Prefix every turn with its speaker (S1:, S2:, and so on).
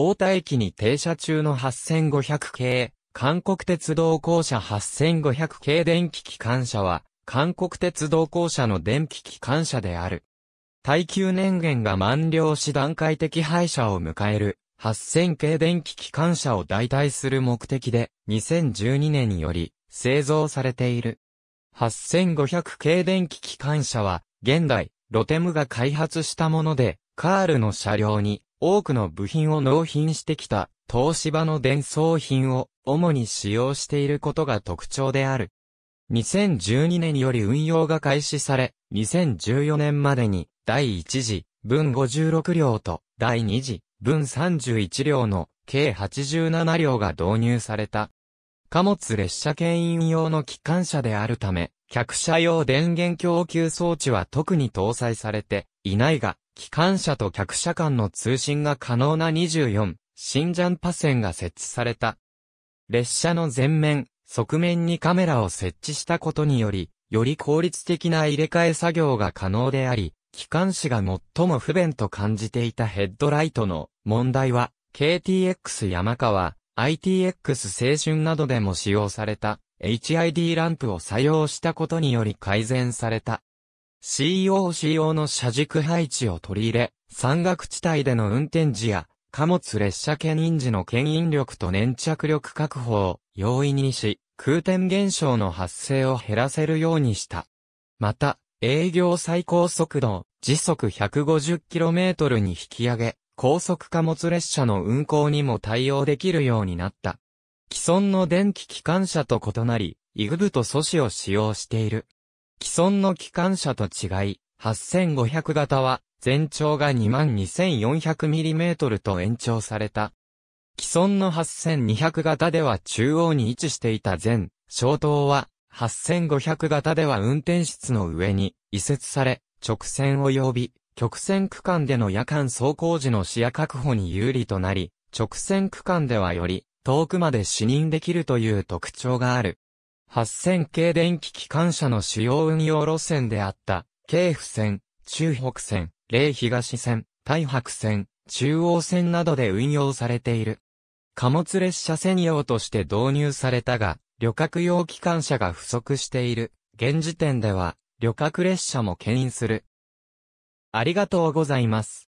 S1: 大田駅に停車中の8500系、韓国鉄道公社8500系電気機関車は、韓国鉄道公社の電気機関車である。耐久年限が満了し段階的廃車を迎える、8000系電気機関車を代替する目的で、2012年により、製造されている。8500系電気機関車は、現代、ロテムが開発したもので、カールの車両に、多くの部品を納品してきた東芝の伝送品を主に使用していることが特徴である。2012年より運用が開始され、2014年までに第1次分56両と第2次分31両の計87両が導入された。貨物列車牽引用の機関車であるため、客車用電源供給装置は特に搭載されていないが、機関車と客車間の通信が可能な24、新ジャンパ線が設置された。列車の前面、側面にカメラを設置したことにより、より効率的な入れ替え作業が可能であり、機関士が最も不便と感じていたヘッドライトの問題は、KTX 山川、ITX 青春などでも使用された HID ランプを採用したことにより改善された。CO 仕様の車軸配置を取り入れ、山岳地帯での運転時や、貨物列車牽引時の牽引力と粘着力確保を容易にし、空転現象の発生を減らせるようにした。また、営業最高速度、を時速 150km に引き上げ、高速貨物列車の運行にも対応できるようになった。既存の電気機関車と異なり、イグブと阻止を使用している。既存の機関車と違い、8500型は全長が 22400mm と延長された。既存の8200型では中央に位置していた前、小灯は8500型では運転室の上に移設され、直線及び曲線区間での夜間走行時の視野確保に有利となり、直線区間ではより遠くまで視認できるという特徴がある。8000系電気機関車の主要運用路線であった、京府線、中北線、霊東線、大白線、中央線などで運用されている。貨物列車専用として導入されたが、旅客用機関車が不足している。現時点では、旅客列車も牽引する。ありがとうございます。